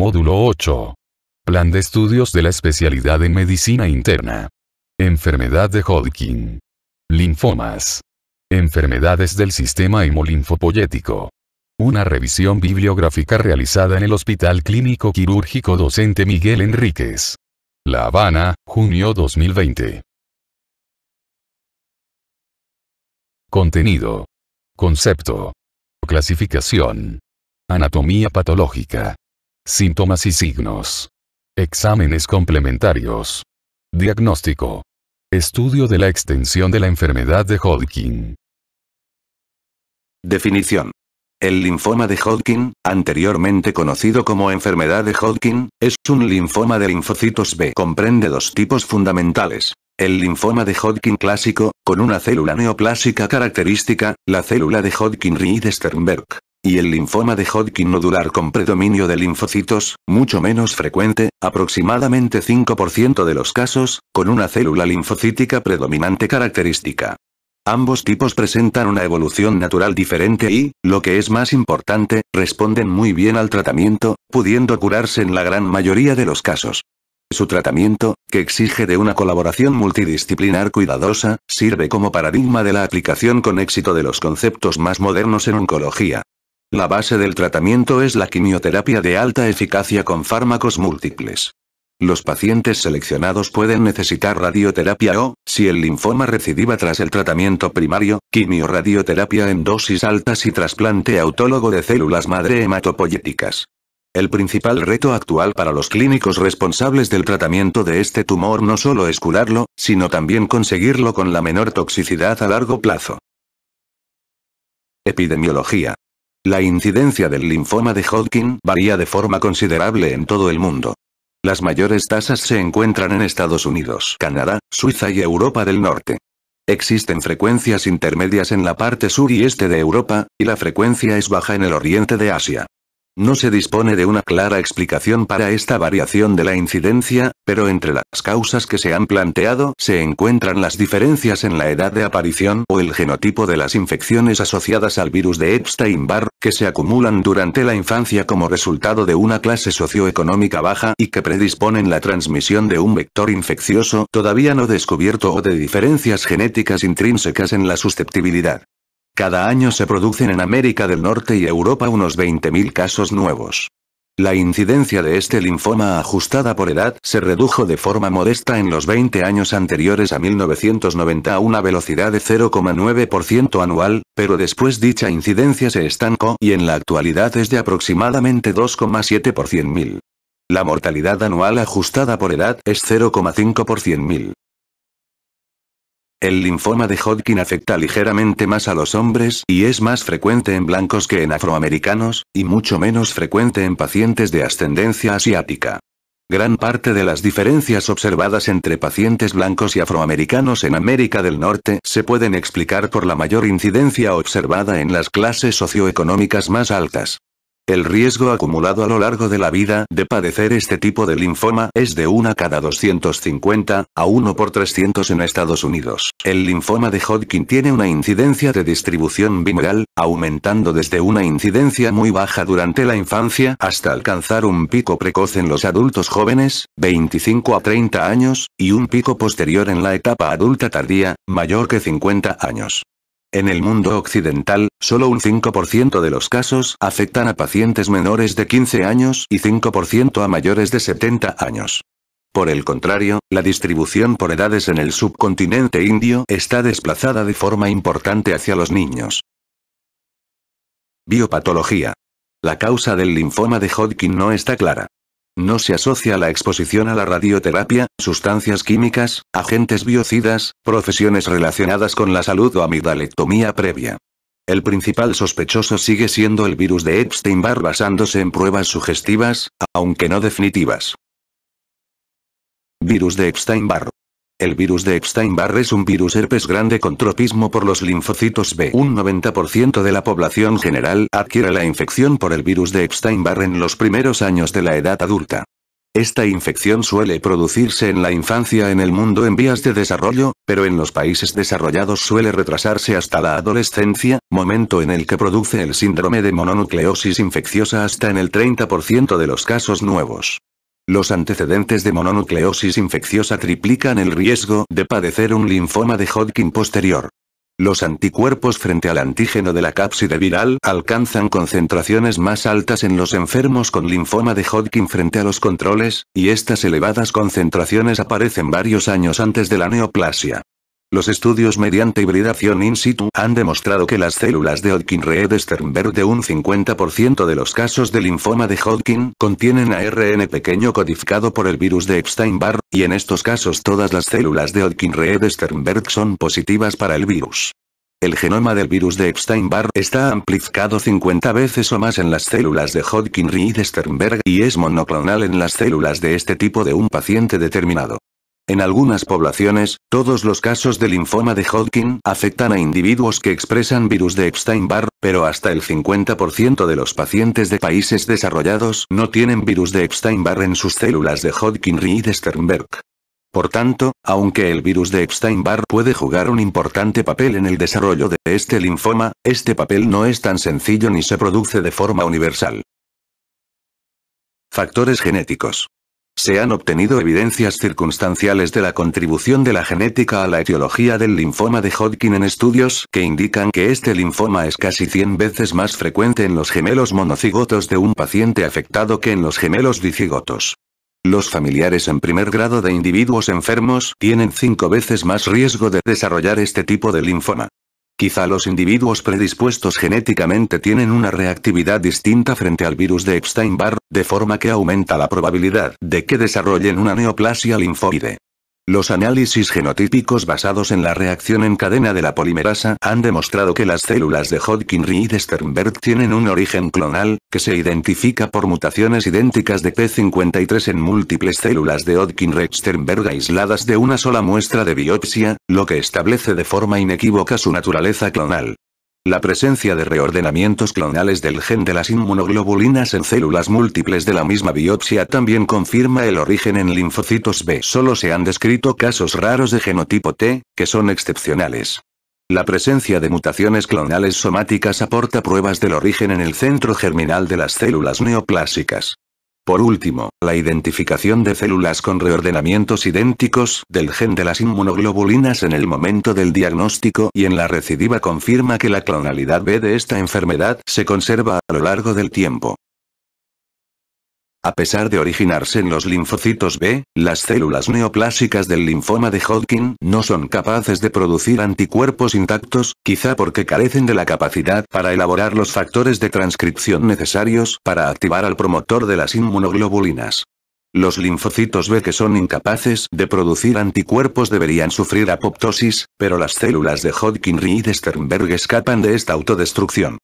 Módulo 8. Plan de estudios de la especialidad en medicina interna. Enfermedad de Hodgkin. Linfomas. Enfermedades del sistema hemolinfopoyético. Una revisión bibliográfica realizada en el Hospital Clínico Quirúrgico Docente Miguel Enríquez. La Habana, junio 2020. Contenido. Concepto. Clasificación. Anatomía patológica. Síntomas y signos. Exámenes complementarios. Diagnóstico. Estudio de la extensión de la enfermedad de Hodgkin. Definición. El linfoma de Hodgkin, anteriormente conocido como enfermedad de Hodgkin, es un linfoma de linfocitos B. Comprende dos tipos fundamentales. El linfoma de Hodgkin clásico, con una célula neoplásica característica, la célula de Hodgkin-Reed-Sternberg, y el linfoma de Hodgkin nodular con predominio de linfocitos, mucho menos frecuente, aproximadamente 5% de los casos, con una célula linfocítica predominante característica. Ambos tipos presentan una evolución natural diferente y, lo que es más importante, responden muy bien al tratamiento, pudiendo curarse en la gran mayoría de los casos. Su tratamiento, que exige de una colaboración multidisciplinar cuidadosa, sirve como paradigma de la aplicación con éxito de los conceptos más modernos en oncología. La base del tratamiento es la quimioterapia de alta eficacia con fármacos múltiples. Los pacientes seleccionados pueden necesitar radioterapia o, si el linfoma recidiva tras el tratamiento primario, quimioradioterapia en dosis altas y trasplante autólogo de células madre hematopoyéticas. El principal reto actual para los clínicos responsables del tratamiento de este tumor no solo es curarlo, sino también conseguirlo con la menor toxicidad a largo plazo. Epidemiología. La incidencia del linfoma de Hodgkin varía de forma considerable en todo el mundo. Las mayores tasas se encuentran en Estados Unidos, Canadá, Suiza y Europa del Norte. Existen frecuencias intermedias en la parte sur y este de Europa, y la frecuencia es baja en el oriente de Asia. No se dispone de una clara explicación para esta variación de la incidencia, pero entre las causas que se han planteado se encuentran las diferencias en la edad de aparición o el genotipo de las infecciones asociadas al virus de Epstein-Barr, que se acumulan durante la infancia como resultado de una clase socioeconómica baja y que predisponen la transmisión de un vector infeccioso todavía no descubierto o de diferencias genéticas intrínsecas en la susceptibilidad. Cada año se producen en América del Norte y Europa unos 20.000 casos nuevos. La incidencia de este linfoma ajustada por edad se redujo de forma modesta en los 20 años anteriores a 1990 a una velocidad de 0,9% anual, pero después dicha incidencia se estancó y en la actualidad es de aproximadamente 2,7 por La mortalidad anual ajustada por edad es 0,5 por el linfoma de Hodgkin afecta ligeramente más a los hombres y es más frecuente en blancos que en afroamericanos, y mucho menos frecuente en pacientes de ascendencia asiática. Gran parte de las diferencias observadas entre pacientes blancos y afroamericanos en América del Norte se pueden explicar por la mayor incidencia observada en las clases socioeconómicas más altas. El riesgo acumulado a lo largo de la vida de padecer este tipo de linfoma es de 1 cada 250 a 1 por 300 en Estados Unidos. El linfoma de Hodgkin tiene una incidencia de distribución bimodal, aumentando desde una incidencia muy baja durante la infancia hasta alcanzar un pico precoz en los adultos jóvenes, 25 a 30 años, y un pico posterior en la etapa adulta tardía, mayor que 50 años. En el mundo occidental, solo un 5% de los casos afectan a pacientes menores de 15 años y 5% a mayores de 70 años. Por el contrario, la distribución por edades en el subcontinente indio está desplazada de forma importante hacia los niños. Biopatología. La causa del linfoma de Hodgkin no está clara. No se asocia la exposición a la radioterapia, sustancias químicas, agentes biocidas, profesiones relacionadas con la salud o amidalectomía previa. El principal sospechoso sigue siendo el virus de Epstein-Barr basándose en pruebas sugestivas, aunque no definitivas. Virus de Epstein-Barr. El virus de Epstein-Barr es un virus herpes grande con tropismo por los linfocitos B. Un 90% de la población general adquiere la infección por el virus de Epstein-Barr en los primeros años de la edad adulta. Esta infección suele producirse en la infancia en el mundo en vías de desarrollo, pero en los países desarrollados suele retrasarse hasta la adolescencia, momento en el que produce el síndrome de mononucleosis infecciosa hasta en el 30% de los casos nuevos. Los antecedentes de mononucleosis infecciosa triplican el riesgo de padecer un linfoma de Hodgkin posterior. Los anticuerpos frente al antígeno de la cápside viral alcanzan concentraciones más altas en los enfermos con linfoma de Hodgkin frente a los controles, y estas elevadas concentraciones aparecen varios años antes de la neoplasia. Los estudios mediante hibridación in situ han demostrado que las células de Hodgkin Reed-Sternberg de un 50% de los casos de linfoma de Hodgkin contienen ARN pequeño codificado por el virus de Epstein-Barr, y en estos casos todas las células de Hodgkin Reed-Sternberg son positivas para el virus. El genoma del virus de Epstein-Barr está amplificado 50 veces o más en las células de Hodgkin-Reed-Sternberg y es monoclonal en las células de este tipo de un paciente determinado. En algunas poblaciones, todos los casos de linfoma de Hodgkin afectan a individuos que expresan virus de Epstein-Barr, pero hasta el 50% de los pacientes de países desarrollados no tienen virus de Epstein-Barr en sus células de Hodgkin-Reed-Sternberg. Por tanto, aunque el virus de Epstein-Barr puede jugar un importante papel en el desarrollo de este linfoma, este papel no es tan sencillo ni se produce de forma universal. Factores genéticos. Se han obtenido evidencias circunstanciales de la contribución de la genética a la etiología del linfoma de Hodgkin en estudios que indican que este linfoma es casi 100 veces más frecuente en los gemelos monocigotos de un paciente afectado que en los gemelos dicigotos. Los familiares en primer grado de individuos enfermos tienen 5 veces más riesgo de desarrollar este tipo de linfoma. Quizá los individuos predispuestos genéticamente tienen una reactividad distinta frente al virus de Epstein-Barr, de forma que aumenta la probabilidad de que desarrollen una neoplasia linfoide. Los análisis genotípicos basados en la reacción en cadena de la polimerasa han demostrado que las células de Hodgkin y Sternberg tienen un origen clonal, que se identifica por mutaciones idénticas de P53 en múltiples células de Hodgkin reed Sternberg aisladas de una sola muestra de biopsia, lo que establece de forma inequívoca su naturaleza clonal. La presencia de reordenamientos clonales del gen de las inmunoglobulinas en células múltiples de la misma biopsia también confirma el origen en linfocitos B. Solo se han descrito casos raros de genotipo T, que son excepcionales. La presencia de mutaciones clonales somáticas aporta pruebas del origen en el centro germinal de las células neoplásicas. Por último, la identificación de células con reordenamientos idénticos del gen de las inmunoglobulinas en el momento del diagnóstico y en la recidiva confirma que la clonalidad B de esta enfermedad se conserva a lo largo del tiempo. A pesar de originarse en los linfocitos B, las células neoplásicas del linfoma de Hodgkin no son capaces de producir anticuerpos intactos, quizá porque carecen de la capacidad para elaborar los factores de transcripción necesarios para activar al promotor de las inmunoglobulinas. Los linfocitos B que son incapaces de producir anticuerpos deberían sufrir apoptosis, pero las células de Hodgkin reed Sternberg escapan de esta autodestrucción.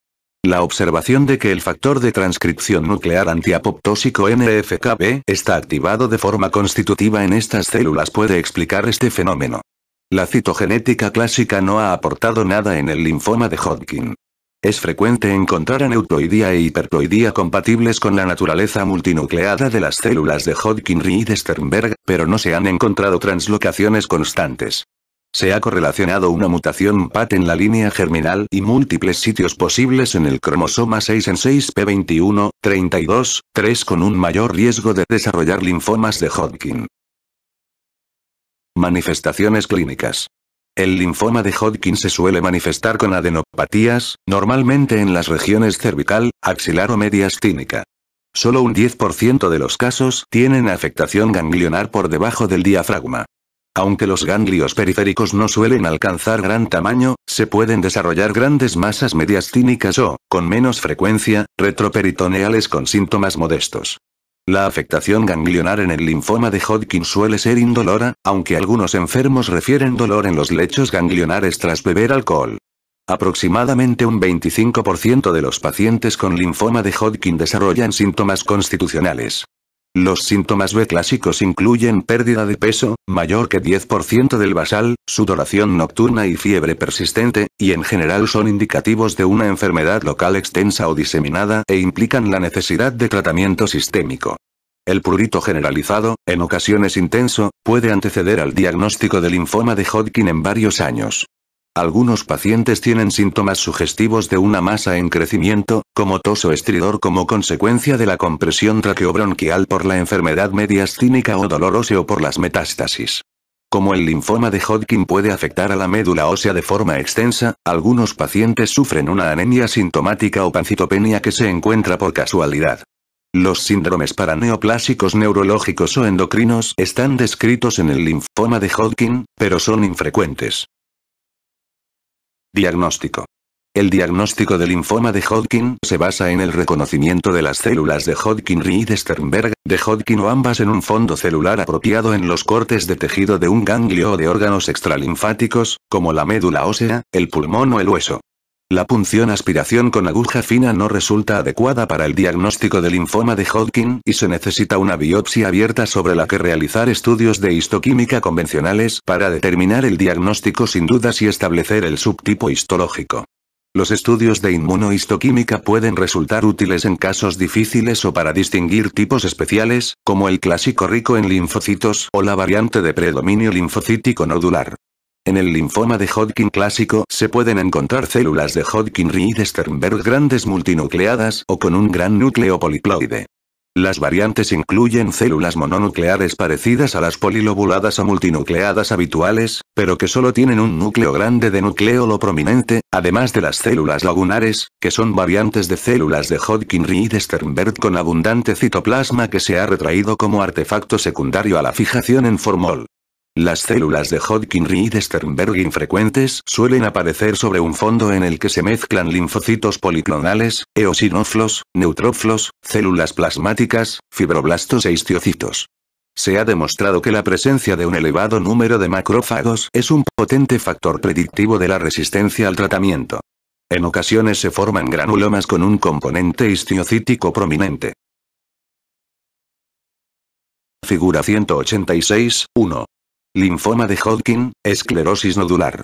La observación de que el factor de transcripción nuclear antiapoptósico NFKB está activado de forma constitutiva en estas células puede explicar este fenómeno. La citogenética clásica no ha aportado nada en el linfoma de Hodgkin. Es frecuente encontrar aneuploidía e hiperploidía compatibles con la naturaleza multinucleada de las células de Hodgkin y de Sternberg, pero no se han encontrado translocaciones constantes. Se ha correlacionado una mutación PAT en la línea germinal y múltiples sitios posibles en el cromosoma 6 en 6P21, 32, 3 con un mayor riesgo de desarrollar linfomas de Hodgkin. Manifestaciones clínicas. El linfoma de Hodgkin se suele manifestar con adenopatías, normalmente en las regiones cervical, axilar o mediastínica. Solo un 10% de los casos tienen afectación ganglionar por debajo del diafragma. Aunque los ganglios periféricos no suelen alcanzar gran tamaño, se pueden desarrollar grandes masas mediastínicas o, con menos frecuencia, retroperitoneales con síntomas modestos. La afectación ganglionar en el linfoma de Hodgkin suele ser indolora, aunque algunos enfermos refieren dolor en los lechos ganglionares tras beber alcohol. Aproximadamente un 25% de los pacientes con linfoma de Hodgkin desarrollan síntomas constitucionales. Los síntomas B clásicos incluyen pérdida de peso, mayor que 10% del basal, sudoración nocturna y fiebre persistente, y en general son indicativos de una enfermedad local extensa o diseminada e implican la necesidad de tratamiento sistémico. El prurito generalizado, en ocasiones intenso, puede anteceder al diagnóstico de linfoma de Hodgkin en varios años. Algunos pacientes tienen síntomas sugestivos de una masa en crecimiento, como tos o estridor como consecuencia de la compresión traqueobronquial por la enfermedad mediastínica o dolor óseo por las metástasis. Como el linfoma de Hodgkin puede afectar a la médula ósea de forma extensa, algunos pacientes sufren una anemia sintomática o pancitopenia que se encuentra por casualidad. Los síndromes paraneoplásicos neurológicos o endocrinos están descritos en el linfoma de Hodgkin, pero son infrecuentes. Diagnóstico. El diagnóstico de linfoma de Hodgkin se basa en el reconocimiento de las células de Hodgkin Reed Sternberg, de Hodgkin o ambas en un fondo celular apropiado en los cortes de tejido de un ganglio o de órganos extralinfáticos, como la médula ósea, el pulmón o el hueso. La punción aspiración con aguja fina no resulta adecuada para el diagnóstico del linfoma de Hodgkin y se necesita una biopsia abierta sobre la que realizar estudios de histoquímica convencionales para determinar el diagnóstico sin dudas y establecer el subtipo histológico. Los estudios de inmunohistoquímica pueden resultar útiles en casos difíciles o para distinguir tipos especiales, como el clásico rico en linfocitos o la variante de predominio linfocítico nodular. En el linfoma de Hodgkin clásico se pueden encontrar células de Hodgkin Reed sternberg grandes multinucleadas o con un gran núcleo poliploide. Las variantes incluyen células mononucleares parecidas a las polilobuladas o multinucleadas habituales, pero que solo tienen un núcleo grande de nucleolo prominente, además de las células lagunares, que son variantes de células de hodgkin Reed sternberg con abundante citoplasma que se ha retraído como artefacto secundario a la fijación en formol. Las células de Hodgkin-Reed Sternberg infrecuentes suelen aparecer sobre un fondo en el que se mezclan linfocitos policlonales, eosinófilos, neutrófilos, células plasmáticas, fibroblastos e histiocitos. Se ha demostrado que la presencia de un elevado número de macrófagos es un potente factor predictivo de la resistencia al tratamiento. En ocasiones se forman granulomas con un componente histiocítico prominente. Figura 186, Linfoma de Hodgkin, esclerosis nodular.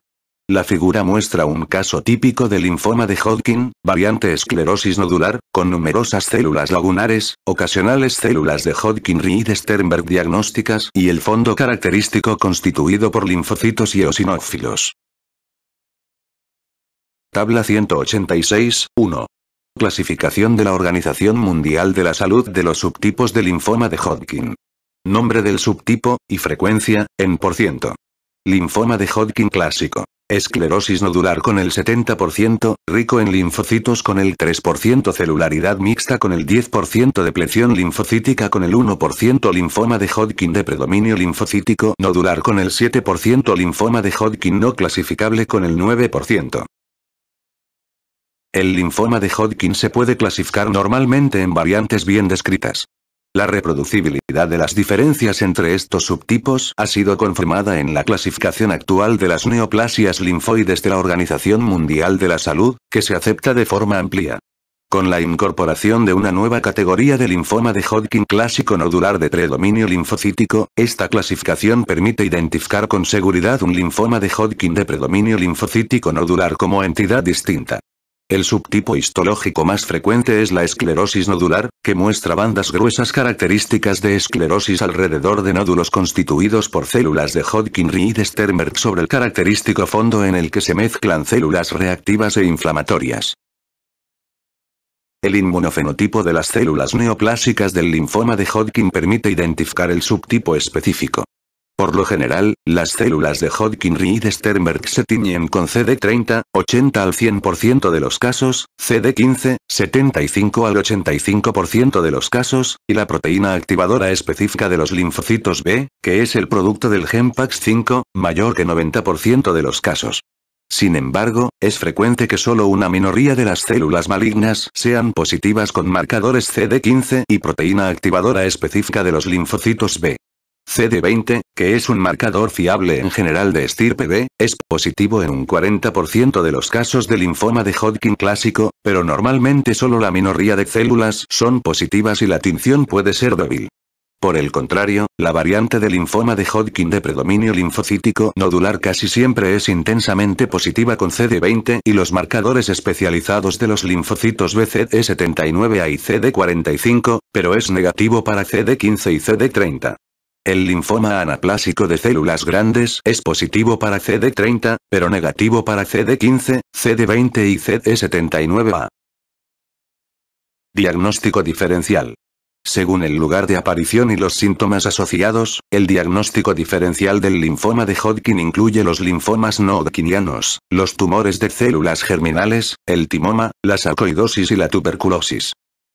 La figura muestra un caso típico de linfoma de Hodgkin, variante esclerosis nodular, con numerosas células lagunares, ocasionales células de Hodgkin reed Sternberg diagnósticas y el fondo característico constituido por linfocitos y eosinófilos. Tabla 186, 1. Clasificación de la Organización Mundial de la Salud de los subtipos de linfoma de Hodgkin. Nombre del subtipo, y frecuencia, en por ciento. Linfoma de Hodgkin clásico. Esclerosis nodular con el 70%, rico en linfocitos con el 3%, celularidad mixta con el 10%, depleción linfocítica con el 1%, linfoma de Hodgkin de predominio linfocítico nodular con el 7%, linfoma de Hodgkin no clasificable con el 9%. El linfoma de Hodgkin se puede clasificar normalmente en variantes bien descritas. La reproducibilidad de las diferencias entre estos subtipos ha sido confirmada en la clasificación actual de las neoplasias linfoides de la Organización Mundial de la Salud, que se acepta de forma amplia. Con la incorporación de una nueva categoría de linfoma de Hodgkin clásico nodular de predominio linfocítico, esta clasificación permite identificar con seguridad un linfoma de Hodgkin de predominio linfocítico nodular como entidad distinta. El subtipo histológico más frecuente es la esclerosis nodular, que muestra bandas gruesas características de esclerosis alrededor de nódulos constituidos por células de Hodgkin y de Sternberg sobre el característico fondo en el que se mezclan células reactivas e inflamatorias. El inmunofenotipo de las células neoplásicas del linfoma de Hodgkin permite identificar el subtipo específico. Por lo general, las células de Hodgkin Reed Sternberg se tiñen con CD30, 80 al 100% de los casos, CD15, 75 al 85% de los casos, y la proteína activadora específica de los linfocitos B, que es el producto del Gempax 5 mayor que 90% de los casos. Sin embargo, es frecuente que solo una minoría de las células malignas sean positivas con marcadores CD15 y proteína activadora específica de los linfocitos B. CD20, que es un marcador fiable en general de estirpe B, es positivo en un 40% de los casos de linfoma de Hodgkin clásico, pero normalmente solo la minoría de células son positivas y la tinción puede ser débil. Por el contrario, la variante de linfoma de Hodgkin de predominio linfocítico nodular casi siempre es intensamente positiva con CD20 y los marcadores especializados de los linfocitos BCD79A y CD45, pero es negativo para CD15 y CD30. El linfoma anaplásico de células grandes es positivo para CD30, pero negativo para CD15, CD20 y CD79A. Diagnóstico diferencial. Según el lugar de aparición y los síntomas asociados, el diagnóstico diferencial del linfoma de Hodgkin incluye los linfomas no hodgkinianos, los tumores de células germinales, el timoma, la sarcoidosis y la tuberculosis.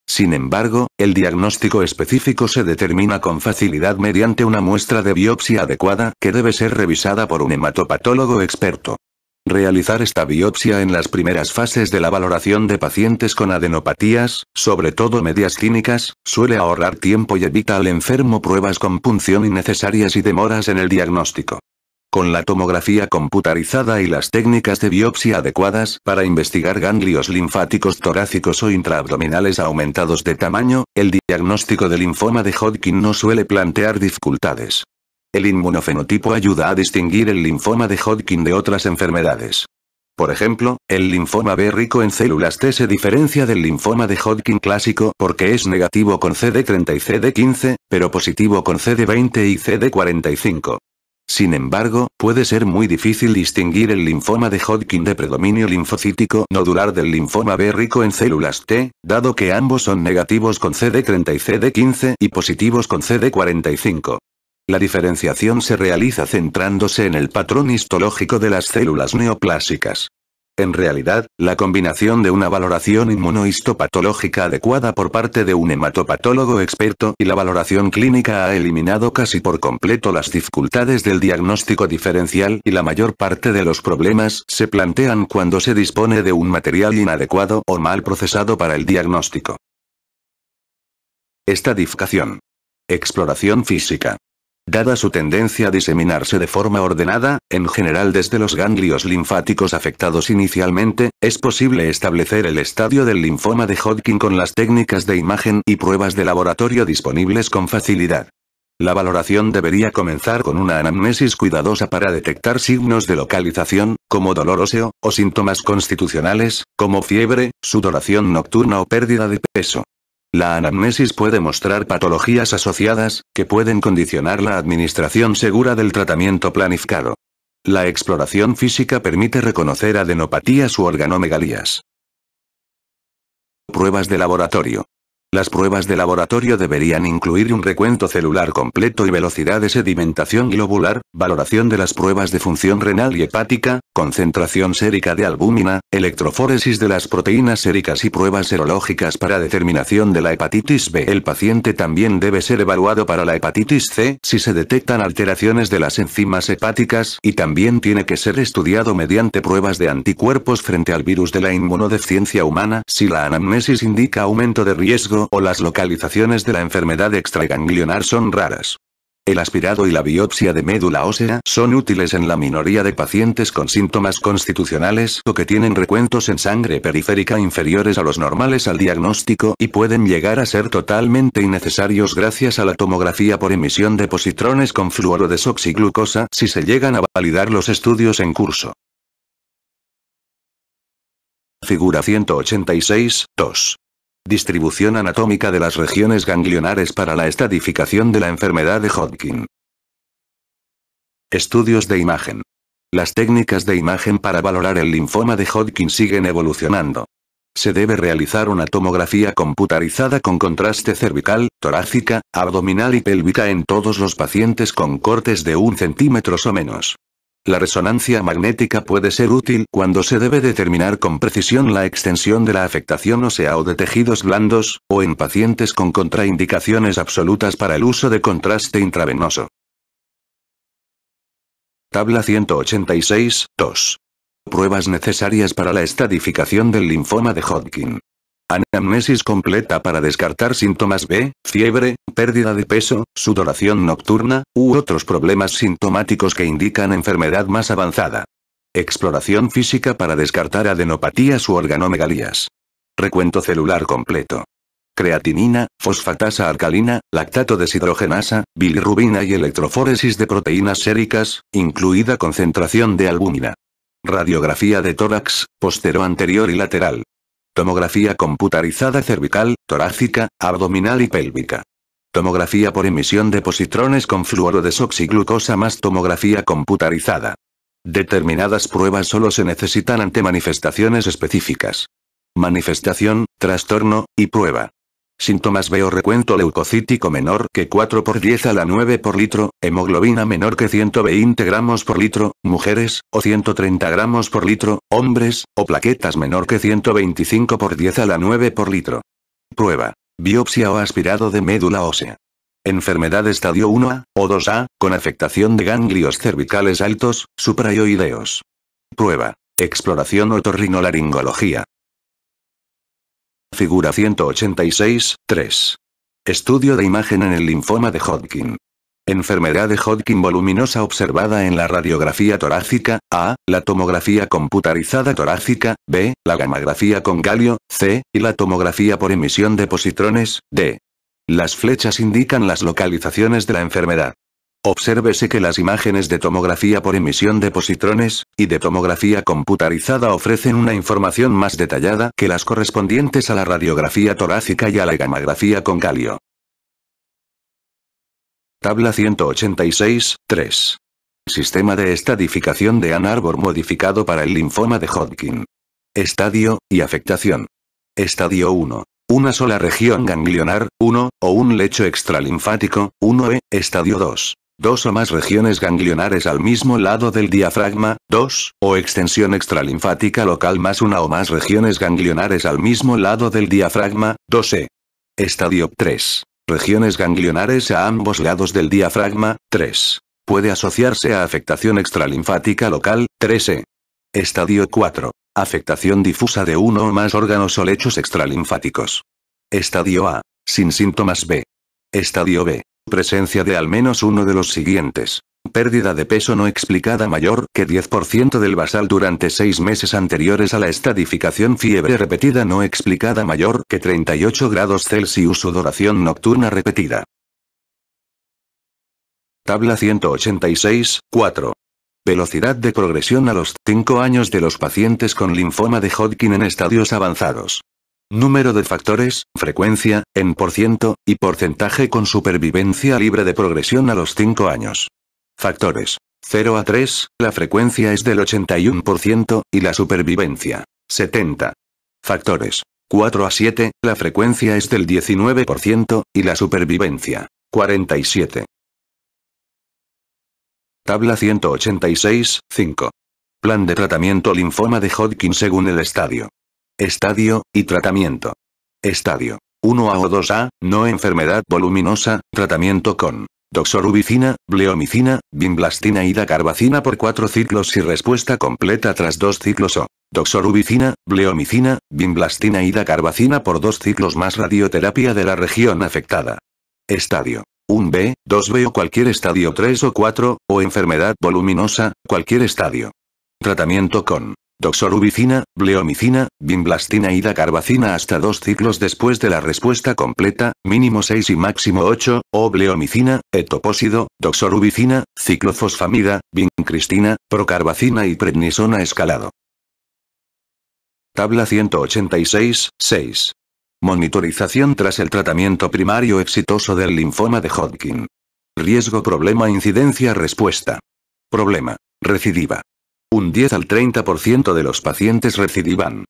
Sin embargo, el diagnóstico específico se determina con facilidad mediante una muestra de biopsia adecuada que debe ser revisada por un hematopatólogo experto. Realizar esta biopsia en las primeras fases de la valoración de pacientes con adenopatías, sobre todo medias clínicas, suele ahorrar tiempo y evita al enfermo pruebas con punción innecesarias y demoras en el diagnóstico. Con la tomografía computarizada y las técnicas de biopsia adecuadas para investigar ganglios linfáticos torácicos o intraabdominales aumentados de tamaño, el diagnóstico de linfoma de Hodgkin no suele plantear dificultades. El inmunofenotipo ayuda a distinguir el linfoma de Hodgkin de otras enfermedades. Por ejemplo, el linfoma B rico en células T se diferencia del linfoma de Hodgkin clásico porque es negativo con CD30 y CD15, pero positivo con CD20 y CD45. Sin embargo, puede ser muy difícil distinguir el linfoma de Hodgkin de predominio linfocítico nodular del linfoma B rico en células T, dado que ambos son negativos con CD30 y CD15 y positivos con CD45. La diferenciación se realiza centrándose en el patrón histológico de las células neoplásicas. En realidad, la combinación de una valoración inmunohistopatológica adecuada por parte de un hematopatólogo experto y la valoración clínica ha eliminado casi por completo las dificultades del diagnóstico diferencial y la mayor parte de los problemas se plantean cuando se dispone de un material inadecuado o mal procesado para el diagnóstico. Estadificación. Exploración física. Dada su tendencia a diseminarse de forma ordenada, en general desde los ganglios linfáticos afectados inicialmente, es posible establecer el estadio del linfoma de Hodgkin con las técnicas de imagen y pruebas de laboratorio disponibles con facilidad. La valoración debería comenzar con una anamnesis cuidadosa para detectar signos de localización, como dolor óseo, o síntomas constitucionales, como fiebre, sudoración nocturna o pérdida de peso. La anamnesis puede mostrar patologías asociadas, que pueden condicionar la administración segura del tratamiento planificado. La exploración física permite reconocer adenopatías u organomegalías. Pruebas de laboratorio. Las pruebas de laboratorio deberían incluir un recuento celular completo y velocidad de sedimentación globular, valoración de las pruebas de función renal y hepática, concentración sérica de albúmina, electroforesis de las proteínas séricas y pruebas serológicas para determinación de la hepatitis B. El paciente también debe ser evaluado para la hepatitis C si se detectan alteraciones de las enzimas hepáticas y también tiene que ser estudiado mediante pruebas de anticuerpos frente al virus de la inmunodeficiencia humana si la anamnesis indica aumento de riesgo o las localizaciones de la enfermedad extraganglionar son raras. El aspirado y la biopsia de médula ósea son útiles en la minoría de pacientes con síntomas constitucionales o que tienen recuentos en sangre periférica inferiores a los normales al diagnóstico y pueden llegar a ser totalmente innecesarios gracias a la tomografía por emisión de positrones con fluorodesoxiglucosa si se llegan a validar los estudios en curso. Figura 186, 2. Distribución anatómica de las regiones ganglionares para la estadificación de la enfermedad de Hodgkin. Estudios de imagen. Las técnicas de imagen para valorar el linfoma de Hodgkin siguen evolucionando. Se debe realizar una tomografía computarizada con contraste cervical, torácica, abdominal y pélvica en todos los pacientes con cortes de un centímetro o menos. La resonancia magnética puede ser útil cuando se debe determinar con precisión la extensión de la afectación ósea o de tejidos blandos, o en pacientes con contraindicaciones absolutas para el uso de contraste intravenoso. Tabla 186, 2. Pruebas necesarias para la estadificación del linfoma de Hodgkin. Anamnesis completa para descartar síntomas B, fiebre, pérdida de peso, sudoración nocturna, u otros problemas sintomáticos que indican enfermedad más avanzada. Exploración física para descartar adenopatías u organomegalías. Recuento celular completo. Creatinina, fosfatasa alcalina, lactato deshidrogenasa, bilirrubina y electroforesis de proteínas séricas, incluida concentración de albúmina. Radiografía de tórax, postero anterior y lateral. Tomografía computarizada cervical, torácica, abdominal y pélvica. Tomografía por emisión de positrones con fluorodesoxiglucosa más tomografía computarizada. Determinadas pruebas solo se necesitan ante manifestaciones específicas. Manifestación, trastorno, y prueba. Síntomas veo recuento leucocítico menor que 4 por 10 a la 9 por litro, hemoglobina menor que 120 gramos por litro, mujeres, o 130 gramos por litro, hombres, o plaquetas menor que 125 por 10 a la 9 por litro. Prueba. Biopsia o aspirado de médula ósea. Enfermedad estadio 1A o 2A, con afectación de ganglios cervicales altos, suprayoideos. Prueba. Exploración otorrinolaringología. Figura 186, 3. Estudio de imagen en el linfoma de Hodgkin. Enfermedad de Hodgkin voluminosa observada en la radiografía torácica, A, la tomografía computarizada torácica, B, la gamografía con galio, C, y la tomografía por emisión de positrones, D. Las flechas indican las localizaciones de la enfermedad. Obsérvese que las imágenes de tomografía por emisión de positrones, y de tomografía computarizada ofrecen una información más detallada que las correspondientes a la radiografía torácica y a la gammagrafía con calio. Tabla 186, 3. Sistema de estadificación de Ann Arbor modificado para el linfoma de Hodgkin. Estadio, y afectación. Estadio 1. Una sola región ganglionar, 1, o un lecho extralinfático, 1E, estadio 2 dos o más regiones ganglionares al mismo lado del diafragma, 2, o extensión extralinfática local más una o más regiones ganglionares al mismo lado del diafragma, 2e. Estadio 3. Regiones ganglionares a ambos lados del diafragma, 3. Puede asociarse a afectación extralinfática local, 3e. Estadio 4. Afectación difusa de uno o más órganos o lechos extralinfáticos. Estadio A. Sin síntomas B. Estadio B presencia de al menos uno de los siguientes. Pérdida de peso no explicada mayor que 10% del basal durante 6 meses anteriores a la estadificación fiebre repetida no explicada mayor que 38 grados Celsius sudoración nocturna repetida. Tabla 186, 4. Velocidad de progresión a los 5 años de los pacientes con linfoma de Hodgkin en estadios avanzados. Número de factores, frecuencia, en por ciento, y porcentaje con supervivencia libre de progresión a los 5 años. Factores. 0 a 3, la frecuencia es del 81% y la supervivencia, 70. Factores. 4 a 7, la frecuencia es del 19% y la supervivencia, 47. Tabla 186, 5. Plan de tratamiento linfoma de Hodgkin según el estadio. Estadio, y tratamiento. Estadio. 1A o 2A, no enfermedad voluminosa, tratamiento con doxorubicina, bleomicina, bimblastina y dacarbacina por cuatro ciclos y respuesta completa tras dos ciclos o doxorubicina, bleomicina, bimblastina y dacarbacina por dos ciclos más radioterapia de la región afectada. Estadio. 1B, 2B o cualquier estadio 3 o 4, o enfermedad voluminosa, cualquier estadio. Tratamiento con doxorubicina, bleomicina, vinblastina y dacarbacina hasta dos ciclos después de la respuesta completa, mínimo 6 y máximo 8, o bleomicina, etopósido, doxorubicina, ciclofosfamida, vincristina, procarbacina y prednisona escalado. Tabla 186, 6. Monitorización tras el tratamiento primario exitoso del linfoma de Hodgkin. Riesgo problema incidencia respuesta. Problema. Recidiva. Un 10 al 30% de los pacientes recidivan.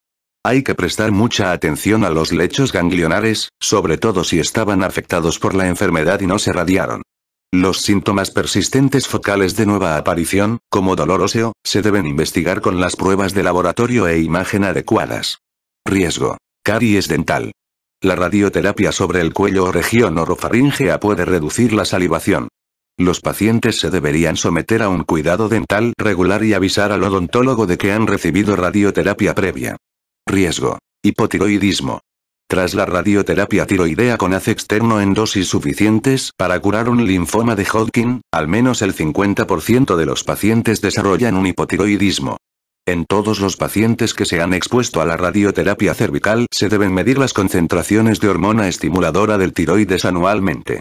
Hay que prestar mucha atención a los lechos ganglionares, sobre todo si estaban afectados por la enfermedad y no se radiaron. Los síntomas persistentes focales de nueva aparición, como dolor óseo, se deben investigar con las pruebas de laboratorio e imagen adecuadas. Riesgo. Caries dental. La radioterapia sobre el cuello o región orofaringea puede reducir la salivación. Los pacientes se deberían someter a un cuidado dental regular y avisar al odontólogo de que han recibido radioterapia previa. Riesgo. Hipotiroidismo. Tras la radioterapia tiroidea con haz externo en dosis suficientes para curar un linfoma de Hodgkin, al menos el 50% de los pacientes desarrollan un hipotiroidismo. En todos los pacientes que se han expuesto a la radioterapia cervical se deben medir las concentraciones de hormona estimuladora del tiroides anualmente.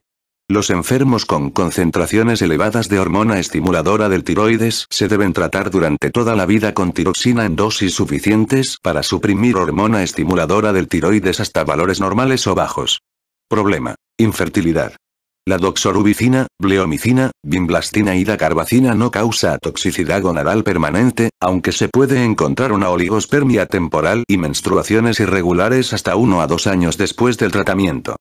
Los enfermos con concentraciones elevadas de hormona estimuladora del tiroides se deben tratar durante toda la vida con tiroxina en dosis suficientes para suprimir hormona estimuladora del tiroides hasta valores normales o bajos. Problema. Infertilidad. La doxorubicina, bleomicina, bimblastina y dacarbacina no causa toxicidad gonadal permanente, aunque se puede encontrar una oligospermia temporal y menstruaciones irregulares hasta uno a dos años después del tratamiento.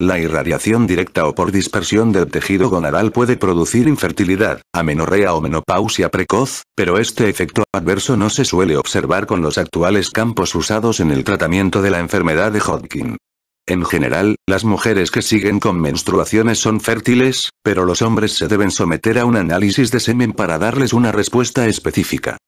La irradiación directa o por dispersión del tejido gonadal puede producir infertilidad, amenorrea o menopausia precoz, pero este efecto adverso no se suele observar con los actuales campos usados en el tratamiento de la enfermedad de Hodgkin. En general, las mujeres que siguen con menstruaciones son fértiles, pero los hombres se deben someter a un análisis de semen para darles una respuesta específica.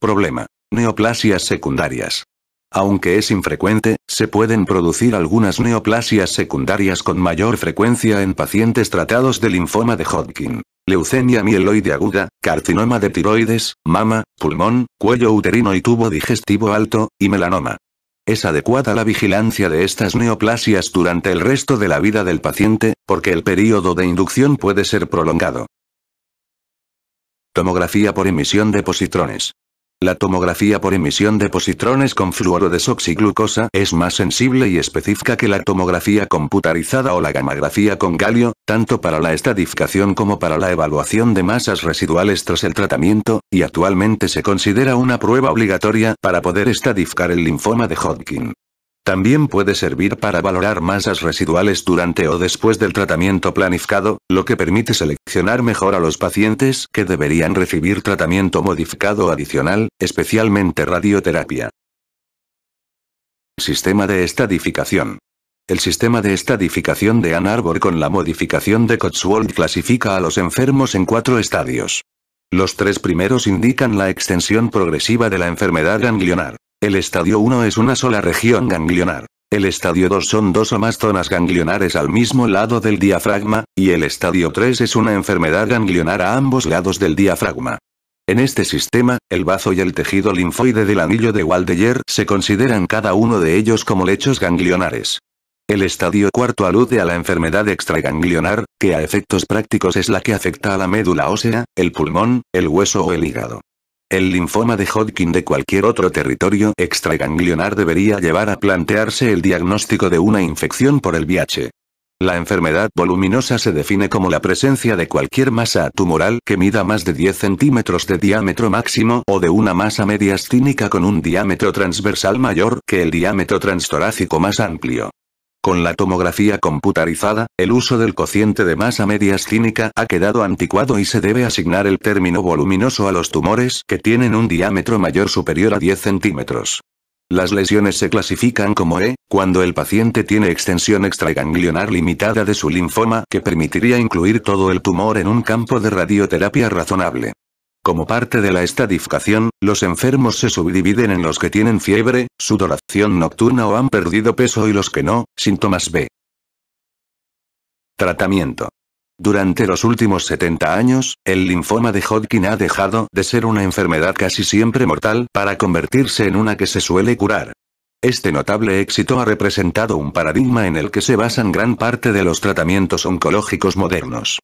Problema. Neoplasias secundarias. Aunque es infrecuente, se pueden producir algunas neoplasias secundarias con mayor frecuencia en pacientes tratados de linfoma de Hodgkin, leucemia mieloide aguda, carcinoma de tiroides, mama, pulmón, cuello uterino y tubo digestivo alto, y melanoma. Es adecuada la vigilancia de estas neoplasias durante el resto de la vida del paciente, porque el período de inducción puede ser prolongado. Tomografía por emisión de positrones. La tomografía por emisión de positrones con fluoro fluorodesoxiglucosa es más sensible y específica que la tomografía computarizada o la gammagrafía con galio, tanto para la estadificación como para la evaluación de masas residuales tras el tratamiento, y actualmente se considera una prueba obligatoria para poder estadificar el linfoma de Hodgkin. También puede servir para valorar masas residuales durante o después del tratamiento planificado, lo que permite seleccionar mejor a los pacientes que deberían recibir tratamiento modificado adicional, especialmente radioterapia. Sistema de estadificación. El sistema de estadificación de Ann Arbor con la modificación de Cotswold clasifica a los enfermos en cuatro estadios. Los tres primeros indican la extensión progresiva de la enfermedad ganglionar. El estadio 1 es una sola región ganglionar. El estadio 2 son dos o más zonas ganglionares al mismo lado del diafragma, y el estadio 3 es una enfermedad ganglionar a ambos lados del diafragma. En este sistema, el bazo y el tejido linfoide del anillo de Waldeyer se consideran cada uno de ellos como lechos ganglionares. El estadio cuarto alude a la enfermedad extraganglionar, que a efectos prácticos es la que afecta a la médula ósea, el pulmón, el hueso o el hígado. El linfoma de Hodgkin de cualquier otro territorio extraganglionar debería llevar a plantearse el diagnóstico de una infección por el VIH. La enfermedad voluminosa se define como la presencia de cualquier masa tumoral que mida más de 10 centímetros de diámetro máximo o de una masa mediastínica con un diámetro transversal mayor que el diámetro transtorácico más amplio. Con la tomografía computarizada, el uso del cociente de masa media escínica ha quedado anticuado y se debe asignar el término voluminoso a los tumores que tienen un diámetro mayor superior a 10 centímetros. Las lesiones se clasifican como E, cuando el paciente tiene extensión extraganglionar limitada de su linfoma que permitiría incluir todo el tumor en un campo de radioterapia razonable. Como parte de la estadificación, los enfermos se subdividen en los que tienen fiebre, sudoración nocturna o han perdido peso y los que no, síntomas B. Tratamiento. Durante los últimos 70 años, el linfoma de Hodgkin ha dejado de ser una enfermedad casi siempre mortal para convertirse en una que se suele curar. Este notable éxito ha representado un paradigma en el que se basan gran parte de los tratamientos oncológicos modernos.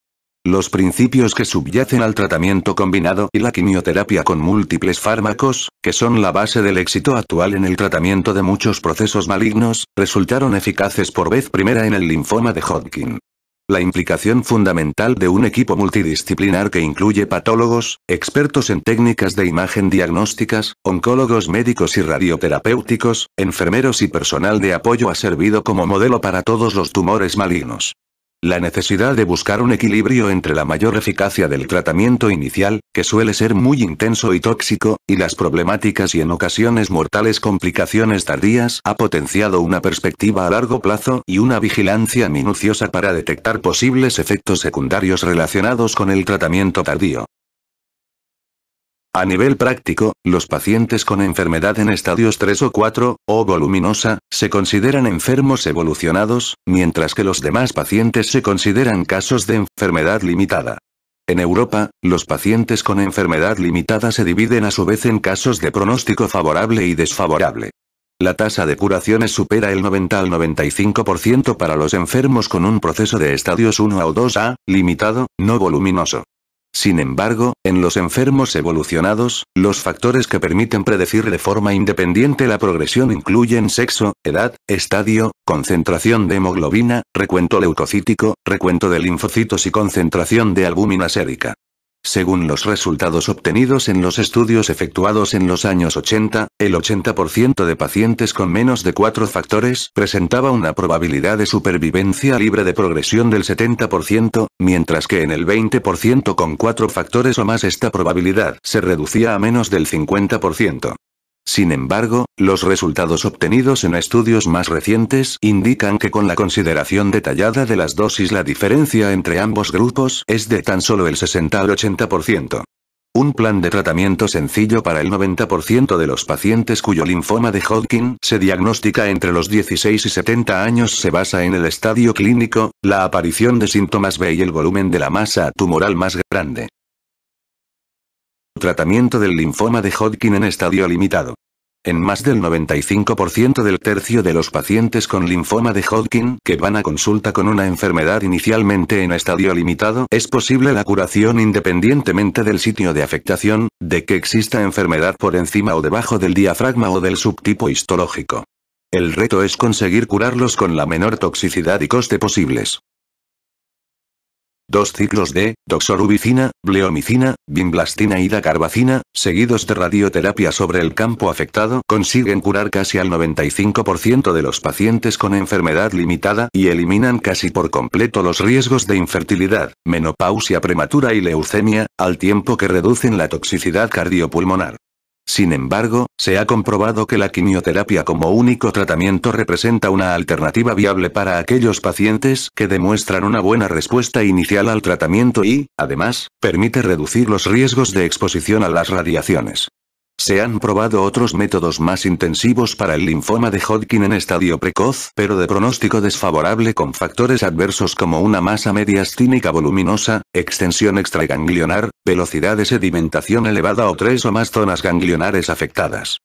Los principios que subyacen al tratamiento combinado y la quimioterapia con múltiples fármacos, que son la base del éxito actual en el tratamiento de muchos procesos malignos, resultaron eficaces por vez primera en el linfoma de Hodgkin. La implicación fundamental de un equipo multidisciplinar que incluye patólogos, expertos en técnicas de imagen diagnósticas, oncólogos médicos y radioterapéuticos, enfermeros y personal de apoyo ha servido como modelo para todos los tumores malignos. La necesidad de buscar un equilibrio entre la mayor eficacia del tratamiento inicial, que suele ser muy intenso y tóxico, y las problemáticas y en ocasiones mortales complicaciones tardías ha potenciado una perspectiva a largo plazo y una vigilancia minuciosa para detectar posibles efectos secundarios relacionados con el tratamiento tardío. A nivel práctico, los pacientes con enfermedad en estadios 3 o 4, o voluminosa, se consideran enfermos evolucionados, mientras que los demás pacientes se consideran casos de enfermedad limitada. En Europa, los pacientes con enfermedad limitada se dividen a su vez en casos de pronóstico favorable y desfavorable. La tasa de curaciones supera el 90 al 95% para los enfermos con un proceso de estadios 1 o 2A, limitado, no voluminoso. Sin embargo, en los enfermos evolucionados, los factores que permiten predecir de forma independiente la progresión incluyen sexo, edad, estadio, concentración de hemoglobina, recuento leucocítico, recuento de linfocitos y concentración de albúmina sérica. Según los resultados obtenidos en los estudios efectuados en los años 80, el 80% de pacientes con menos de cuatro factores presentaba una probabilidad de supervivencia libre de progresión del 70%, mientras que en el 20% con cuatro factores o más esta probabilidad se reducía a menos del 50%. Sin embargo, los resultados obtenidos en estudios más recientes indican que con la consideración detallada de las dosis la diferencia entre ambos grupos es de tan solo el 60 al 80%. Un plan de tratamiento sencillo para el 90% de los pacientes cuyo linfoma de Hodgkin se diagnostica entre los 16 y 70 años se basa en el estadio clínico, la aparición de síntomas B y el volumen de la masa tumoral más grande. Tratamiento del linfoma de Hodgkin en estadio limitado. En más del 95% del tercio de los pacientes con linfoma de Hodgkin que van a consulta con una enfermedad inicialmente en estadio limitado, es posible la curación independientemente del sitio de afectación, de que exista enfermedad por encima o debajo del diafragma o del subtipo histológico. El reto es conseguir curarlos con la menor toxicidad y coste posibles. Dos ciclos de doxorubicina, bleomicina, bimblastina y dacarbacina, seguidos de radioterapia sobre el campo afectado, consiguen curar casi al 95% de los pacientes con enfermedad limitada y eliminan casi por completo los riesgos de infertilidad, menopausia prematura y leucemia, al tiempo que reducen la toxicidad cardiopulmonar. Sin embargo, se ha comprobado que la quimioterapia como único tratamiento representa una alternativa viable para aquellos pacientes que demuestran una buena respuesta inicial al tratamiento y, además, permite reducir los riesgos de exposición a las radiaciones. Se han probado otros métodos más intensivos para el linfoma de Hodgkin en estadio precoz, pero de pronóstico desfavorable con factores adversos como una masa media mediastínica voluminosa, extensión extraganglionar, velocidad de sedimentación elevada o tres o más zonas ganglionares afectadas.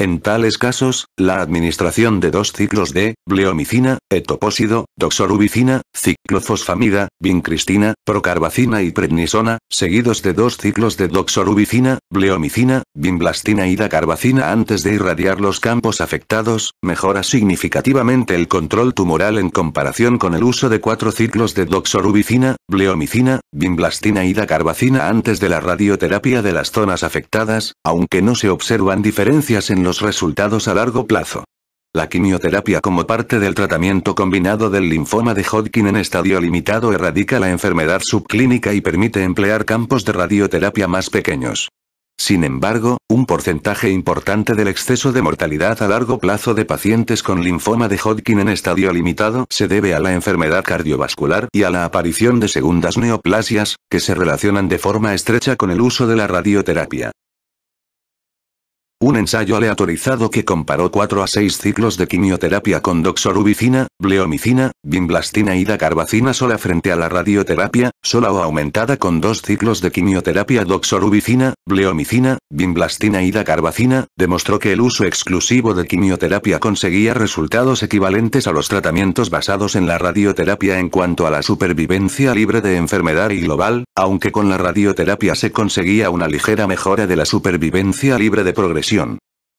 En tales casos, la administración de dos ciclos de bleomicina, etopósido, doxorubicina, ciclofosfamida, vincristina, procarbacina y prednisona, seguidos de dos ciclos de doxorubicina, bleomicina, bimblastina y dacarbacina antes de irradiar los campos afectados, mejora significativamente el control tumoral en comparación con el uso de cuatro ciclos de doxorubicina, bleomicina, bimblastina y dacarbacina antes de la radioterapia de las zonas afectadas, aunque no se observan diferencias en los resultados a largo plazo. La quimioterapia como parte del tratamiento combinado del linfoma de Hodgkin en estadio limitado erradica la enfermedad subclínica y permite emplear campos de radioterapia más pequeños. Sin embargo, un porcentaje importante del exceso de mortalidad a largo plazo de pacientes con linfoma de Hodgkin en estadio limitado se debe a la enfermedad cardiovascular y a la aparición de segundas neoplasias, que se relacionan de forma estrecha con el uso de la radioterapia. Un ensayo aleatorizado que comparó 4 a 6 ciclos de quimioterapia con doxorubicina, bleomicina, bimblastina y dacarbacina sola frente a la radioterapia, sola o aumentada con dos ciclos de quimioterapia doxorubicina, bleomicina, bimblastina y dacarbacina, demostró que el uso exclusivo de quimioterapia conseguía resultados equivalentes a los tratamientos basados en la radioterapia en cuanto a la supervivencia libre de enfermedad y global, aunque con la radioterapia se conseguía una ligera mejora de la supervivencia libre de progresión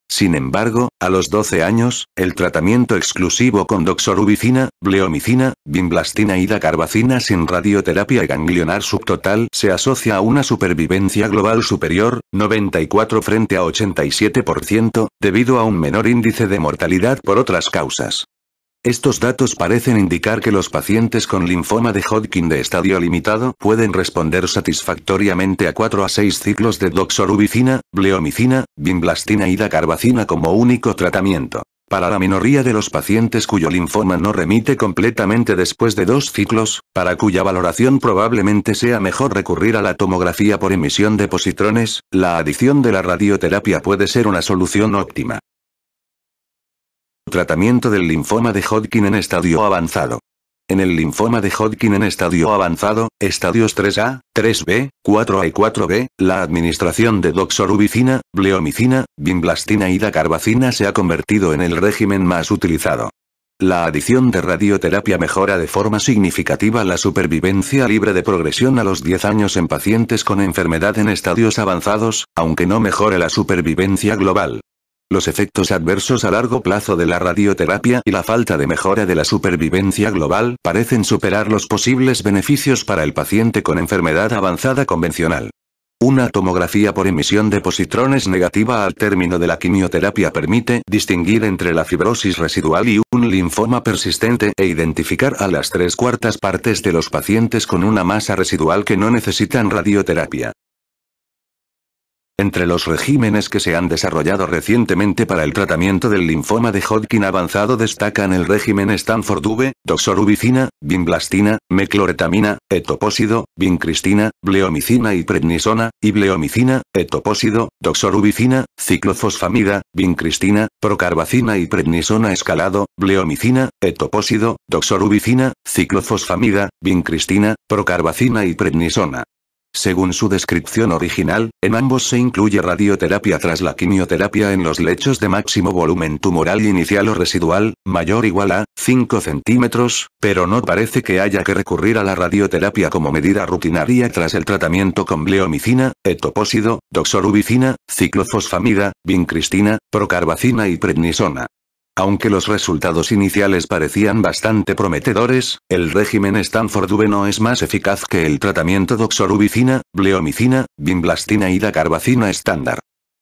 sin embargo, a los 12 años, el tratamiento exclusivo con doxorubicina, bleomicina, bimblastina y dacarbacina sin radioterapia ganglionar subtotal se asocia a una supervivencia global superior, 94 frente a 87%, debido a un menor índice de mortalidad por otras causas. Estos datos parecen indicar que los pacientes con linfoma de Hodgkin de estadio limitado pueden responder satisfactoriamente a 4 a 6 ciclos de doxorubicina, bleomicina, bimblastina y dacarbacina como único tratamiento. Para la minoría de los pacientes cuyo linfoma no remite completamente después de dos ciclos, para cuya valoración probablemente sea mejor recurrir a la tomografía por emisión de positrones, la adición de la radioterapia puede ser una solución óptima. Tratamiento del linfoma de Hodgkin en estadio avanzado. En el linfoma de Hodgkin en estadio avanzado, estadios 3A, 3B, 4A y 4B, la administración de doxorubicina, bleomicina, bimblastina y dacarbacina se ha convertido en el régimen más utilizado. La adición de radioterapia mejora de forma significativa la supervivencia libre de progresión a los 10 años en pacientes con enfermedad en estadios avanzados, aunque no mejore la supervivencia global. Los efectos adversos a largo plazo de la radioterapia y la falta de mejora de la supervivencia global parecen superar los posibles beneficios para el paciente con enfermedad avanzada convencional. Una tomografía por emisión de positrones negativa al término de la quimioterapia permite distinguir entre la fibrosis residual y un linfoma persistente e identificar a las tres cuartas partes de los pacientes con una masa residual que no necesitan radioterapia. Entre los regímenes que se han desarrollado recientemente para el tratamiento del linfoma de Hodgkin avanzado destacan el régimen Stanford V, doxorubicina, vinblastina, mecloretamina, etopósido, vincristina, bleomicina y prednisona, y bleomicina, etopósido, doxorubicina, ciclofosfamida, vincristina, procarbacina y prednisona escalado, bleomicina, etopósido, doxorubicina, ciclofosfamida, vincristina, procarbacina y prednisona. Según su descripción original, en ambos se incluye radioterapia tras la quimioterapia en los lechos de máximo volumen tumoral inicial o residual, mayor o igual a 5 centímetros, pero no parece que haya que recurrir a la radioterapia como medida rutinaria tras el tratamiento con bleomicina, etopósido, doxorubicina, ciclofosfamida, vincristina, procarbacina y prednisona. Aunque los resultados iniciales parecían bastante prometedores, el régimen Stanford V no es más eficaz que el tratamiento doxorubicina, bleomicina, vinblastina y dacarbacina estándar.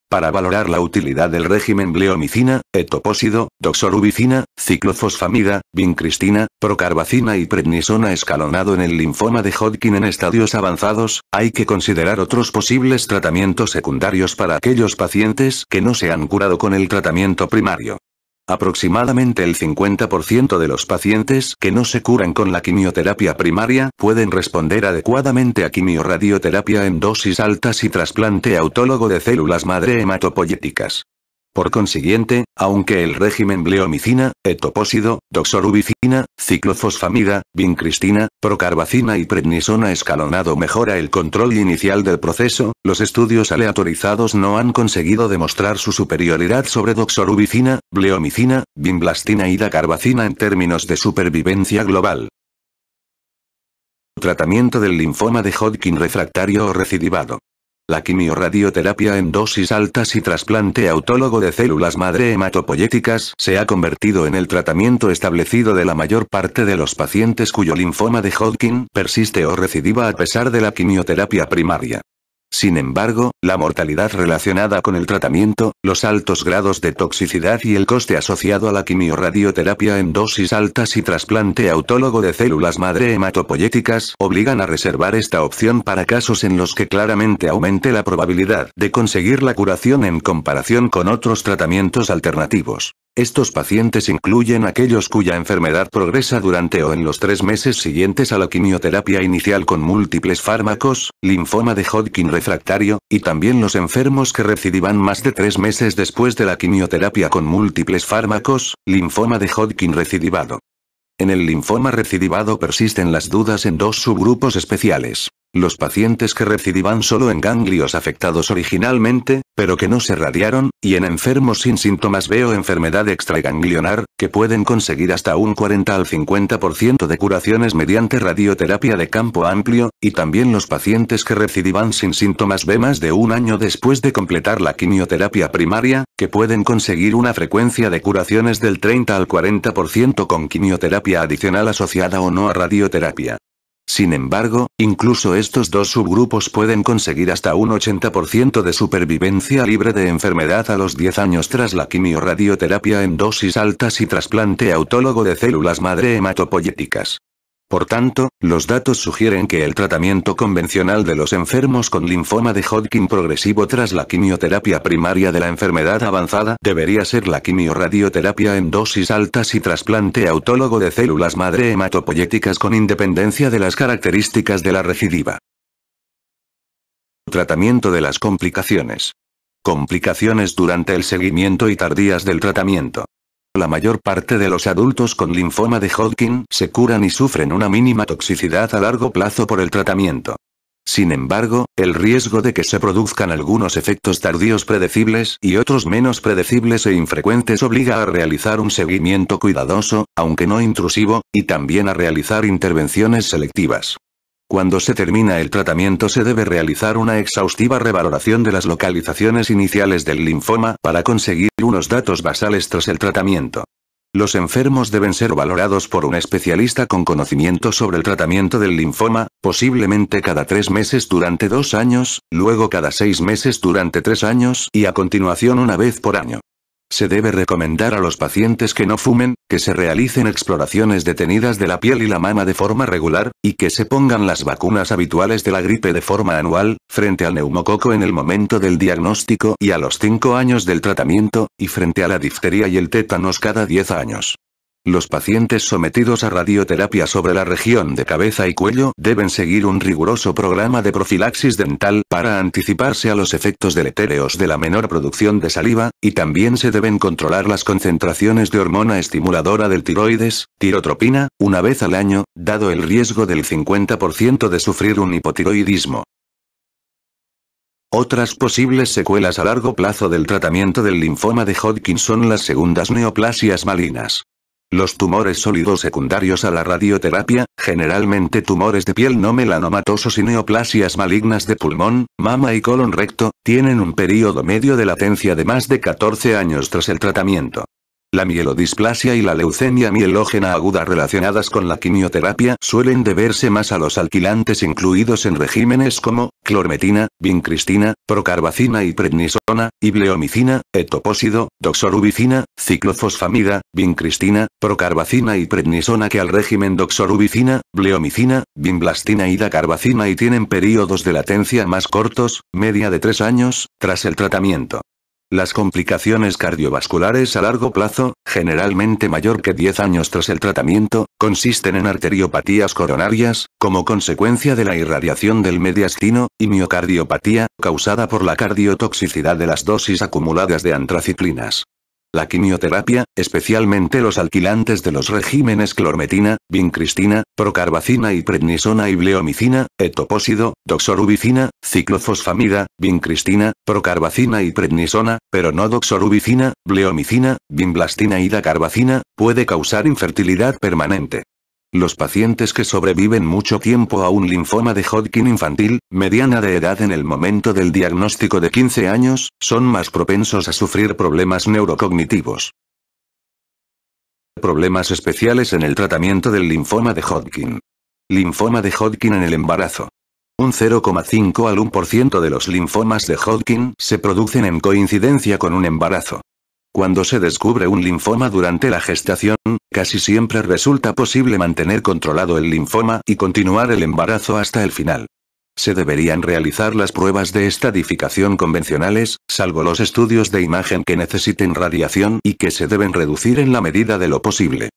Para valorar la utilidad del régimen bleomicina, etopósido, doxorubicina, ciclofosfamida, vincristina, procarbacina y prednisona escalonado en el linfoma de Hodgkin en estadios avanzados, hay que considerar otros posibles tratamientos secundarios para aquellos pacientes que no se han curado con el tratamiento primario. Aproximadamente el 50% de los pacientes que no se curan con la quimioterapia primaria pueden responder adecuadamente a quimiorradioterapia en dosis altas y trasplante autólogo de células madre hematopoyéticas. Por consiguiente, aunque el régimen bleomicina, etopósido, doxorubicina, ciclofosfamida, vincristina, procarbacina y prednisona escalonado mejora el control inicial del proceso, los estudios aleatorizados no han conseguido demostrar su superioridad sobre doxorubicina, bleomicina, vinblastina y dacarbacina en términos de supervivencia global. Tratamiento del linfoma de Hodgkin refractario o recidivado. La quimiorradioterapia en dosis altas y trasplante autólogo de células madre hematopoyéticas se ha convertido en el tratamiento establecido de la mayor parte de los pacientes cuyo linfoma de Hodgkin persiste o recidiva a pesar de la quimioterapia primaria. Sin embargo, la mortalidad relacionada con el tratamiento, los altos grados de toxicidad y el coste asociado a la quimiorradioterapia en dosis altas y trasplante autólogo de células madre hematopoyéticas obligan a reservar esta opción para casos en los que claramente aumente la probabilidad de conseguir la curación en comparación con otros tratamientos alternativos. Estos pacientes incluyen aquellos cuya enfermedad progresa durante o en los tres meses siguientes a la quimioterapia inicial con múltiples fármacos, linfoma de Hodgkin refractario, y también los enfermos que recidivan más de tres meses después de la quimioterapia con múltiples fármacos, linfoma de Hodgkin recidivado. En el linfoma recidivado persisten las dudas en dos subgrupos especiales. Los pacientes que recidivan solo en ganglios afectados originalmente, pero que no se radiaron, y en enfermos sin síntomas o enfermedad extraganglionar, que pueden conseguir hasta un 40 al 50% de curaciones mediante radioterapia de campo amplio, y también los pacientes que recidivan sin síntomas B más de un año después de completar la quimioterapia primaria, que pueden conseguir una frecuencia de curaciones del 30 al 40% con quimioterapia adicional asociada o no a radioterapia. Sin embargo, incluso estos dos subgrupos pueden conseguir hasta un 80% de supervivencia libre de enfermedad a los 10 años tras la quimiorradioterapia en dosis altas y trasplante autólogo de células madre hematopoyéticas. Por tanto, los datos sugieren que el tratamiento convencional de los enfermos con linfoma de Hodgkin progresivo tras la quimioterapia primaria de la enfermedad avanzada debería ser la quimiorradioterapia en dosis altas y trasplante autólogo de células madre hematopoyéticas con independencia de las características de la recidiva. Tratamiento de las complicaciones. Complicaciones durante el seguimiento y tardías del tratamiento. La mayor parte de los adultos con linfoma de Hodgkin se curan y sufren una mínima toxicidad a largo plazo por el tratamiento. Sin embargo, el riesgo de que se produzcan algunos efectos tardíos predecibles y otros menos predecibles e infrecuentes obliga a realizar un seguimiento cuidadoso, aunque no intrusivo, y también a realizar intervenciones selectivas. Cuando se termina el tratamiento se debe realizar una exhaustiva revaloración de las localizaciones iniciales del linfoma para conseguir unos datos basales tras el tratamiento. Los enfermos deben ser valorados por un especialista con conocimiento sobre el tratamiento del linfoma, posiblemente cada tres meses durante dos años, luego cada seis meses durante tres años y a continuación una vez por año. Se debe recomendar a los pacientes que no fumen, que se realicen exploraciones detenidas de la piel y la mama de forma regular, y que se pongan las vacunas habituales de la gripe de forma anual, frente al neumococo en el momento del diagnóstico y a los 5 años del tratamiento, y frente a la difteria y el tétanos cada 10 años. Los pacientes sometidos a radioterapia sobre la región de cabeza y cuello deben seguir un riguroso programa de profilaxis dental para anticiparse a los efectos deletéreos de la menor producción de saliva, y también se deben controlar las concentraciones de hormona estimuladora del tiroides, tirotropina, una vez al año, dado el riesgo del 50% de sufrir un hipotiroidismo. Otras posibles secuelas a largo plazo del tratamiento del linfoma de Hodgkin son las segundas neoplasias malignas. Los tumores sólidos secundarios a la radioterapia, generalmente tumores de piel no melanomatosos y neoplasias malignas de pulmón, mama y colon recto, tienen un periodo medio de latencia de más de 14 años tras el tratamiento. La mielodisplasia y la leucemia mielógena aguda relacionadas con la quimioterapia suelen deberse más a los alquilantes incluidos en regímenes como clormetina, vincristina, procarbacina y prednisona, y bleomicina, etopósido, doxorubicina, ciclofosfamida, vincristina, procarbacina y prednisona que al régimen doxorubicina, bleomicina, vinblastina y dacarbacina y tienen períodos de latencia más cortos, media de tres años, tras el tratamiento. Las complicaciones cardiovasculares a largo plazo, generalmente mayor que 10 años tras el tratamiento, consisten en arteriopatías coronarias, como consecuencia de la irradiación del mediastino, y miocardiopatía, causada por la cardiotoxicidad de las dosis acumuladas de antraciclinas. La quimioterapia, especialmente los alquilantes de los regímenes clormetina, vincristina, procarbacina y prednisona y bleomicina, etopósido, doxorubicina, ciclofosfamida, vincristina, procarbacina y prednisona, pero no doxorubicina, bleomicina, vinblastina y dacarbacina, puede causar infertilidad permanente. Los pacientes que sobreviven mucho tiempo a un linfoma de Hodgkin infantil, mediana de edad en el momento del diagnóstico de 15 años, son más propensos a sufrir problemas neurocognitivos. Problemas especiales en el tratamiento del linfoma de Hodgkin. Linfoma de Hodgkin en el embarazo. Un 0,5 al 1% de los linfomas de Hodgkin se producen en coincidencia con un embarazo. Cuando se descubre un linfoma durante la gestación, casi siempre resulta posible mantener controlado el linfoma y continuar el embarazo hasta el final. Se deberían realizar las pruebas de estadificación convencionales, salvo los estudios de imagen que necesiten radiación y que se deben reducir en la medida de lo posible.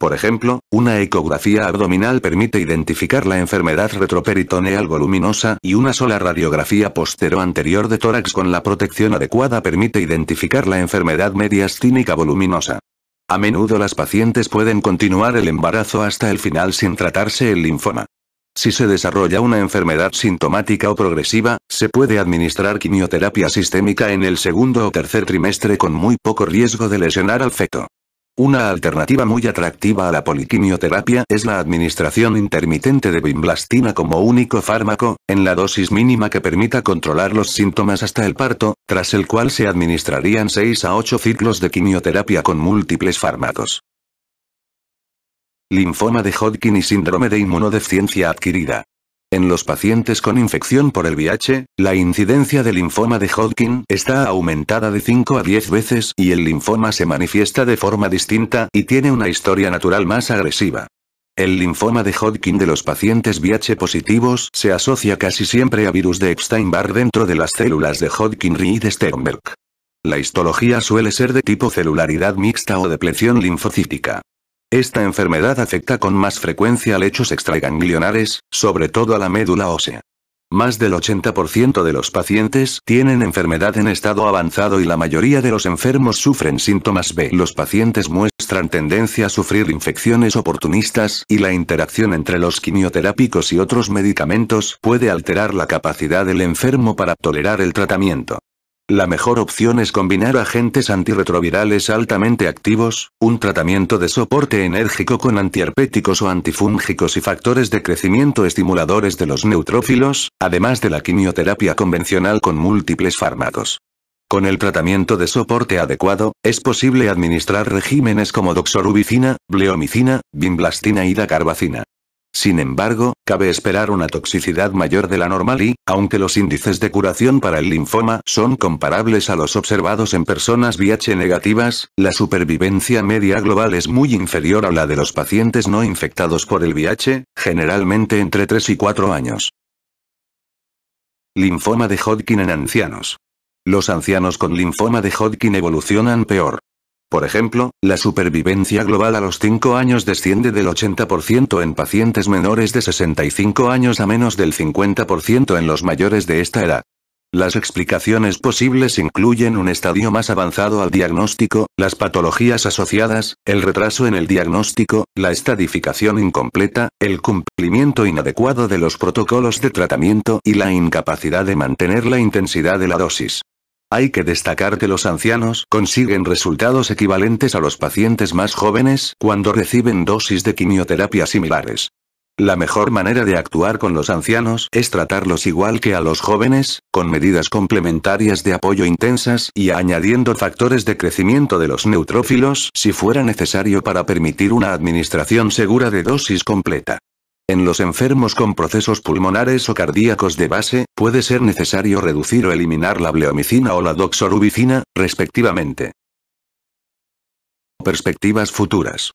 Por ejemplo, una ecografía abdominal permite identificar la enfermedad retroperitoneal voluminosa y una sola radiografía postero-anterior de tórax con la protección adecuada permite identificar la enfermedad mediastínica voluminosa. A menudo las pacientes pueden continuar el embarazo hasta el final sin tratarse el linfoma. Si se desarrolla una enfermedad sintomática o progresiva, se puede administrar quimioterapia sistémica en el segundo o tercer trimestre con muy poco riesgo de lesionar al feto. Una alternativa muy atractiva a la poliquimioterapia es la administración intermitente de bimblastina como único fármaco, en la dosis mínima que permita controlar los síntomas hasta el parto, tras el cual se administrarían 6 a 8 ciclos de quimioterapia con múltiples fármacos. Linfoma de Hodgkin y síndrome de inmunodeficiencia adquirida. En los pacientes con infección por el VIH, la incidencia de linfoma de Hodgkin está aumentada de 5 a 10 veces y el linfoma se manifiesta de forma distinta y tiene una historia natural más agresiva. El linfoma de Hodgkin de los pacientes VIH positivos se asocia casi siempre a virus de Epstein-Barr dentro de las células de Hodgkin-Reed-Sternberg. La histología suele ser de tipo celularidad mixta o depleción linfocítica. Esta enfermedad afecta con más frecuencia a lechos extraganglionares, sobre todo a la médula ósea. Más del 80% de los pacientes tienen enfermedad en estado avanzado y la mayoría de los enfermos sufren síntomas B. Los pacientes muestran tendencia a sufrir infecciones oportunistas y la interacción entre los quimioterápicos y otros medicamentos puede alterar la capacidad del enfermo para tolerar el tratamiento. La mejor opción es combinar agentes antirretrovirales altamente activos, un tratamiento de soporte enérgico con antiherpéticos o antifúngicos y factores de crecimiento estimuladores de los neutrófilos, además de la quimioterapia convencional con múltiples fármacos. Con el tratamiento de soporte adecuado, es posible administrar regímenes como doxorubicina, bleomicina, bimblastina y dacarbacina. Sin embargo, cabe esperar una toxicidad mayor de la normal y, aunque los índices de curación para el linfoma son comparables a los observados en personas VIH negativas, la supervivencia media global es muy inferior a la de los pacientes no infectados por el VIH, generalmente entre 3 y 4 años. Linfoma de Hodgkin en ancianos. Los ancianos con linfoma de Hodgkin evolucionan peor. Por ejemplo, la supervivencia global a los 5 años desciende del 80% en pacientes menores de 65 años a menos del 50% en los mayores de esta edad. Las explicaciones posibles incluyen un estadio más avanzado al diagnóstico, las patologías asociadas, el retraso en el diagnóstico, la estadificación incompleta, el cumplimiento inadecuado de los protocolos de tratamiento y la incapacidad de mantener la intensidad de la dosis. Hay que destacar que los ancianos consiguen resultados equivalentes a los pacientes más jóvenes cuando reciben dosis de quimioterapia similares. La mejor manera de actuar con los ancianos es tratarlos igual que a los jóvenes, con medidas complementarias de apoyo intensas y añadiendo factores de crecimiento de los neutrófilos si fuera necesario para permitir una administración segura de dosis completa. En los enfermos con procesos pulmonares o cardíacos de base, puede ser necesario reducir o eliminar la bleomicina o la doxorubicina, respectivamente. Perspectivas futuras.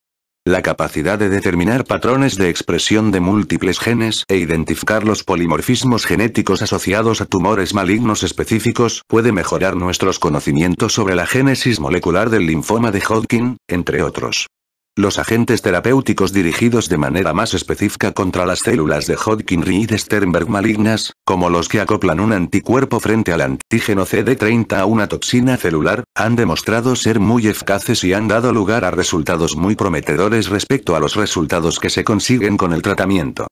La capacidad de determinar patrones de expresión de múltiples genes e identificar los polimorfismos genéticos asociados a tumores malignos específicos puede mejorar nuestros conocimientos sobre la génesis molecular del linfoma de Hodgkin, entre otros. Los agentes terapéuticos dirigidos de manera más específica contra las células de Hodgkin y Sternberg malignas, como los que acoplan un anticuerpo frente al antígeno CD30 a una toxina celular, han demostrado ser muy eficaces y han dado lugar a resultados muy prometedores respecto a los resultados que se consiguen con el tratamiento.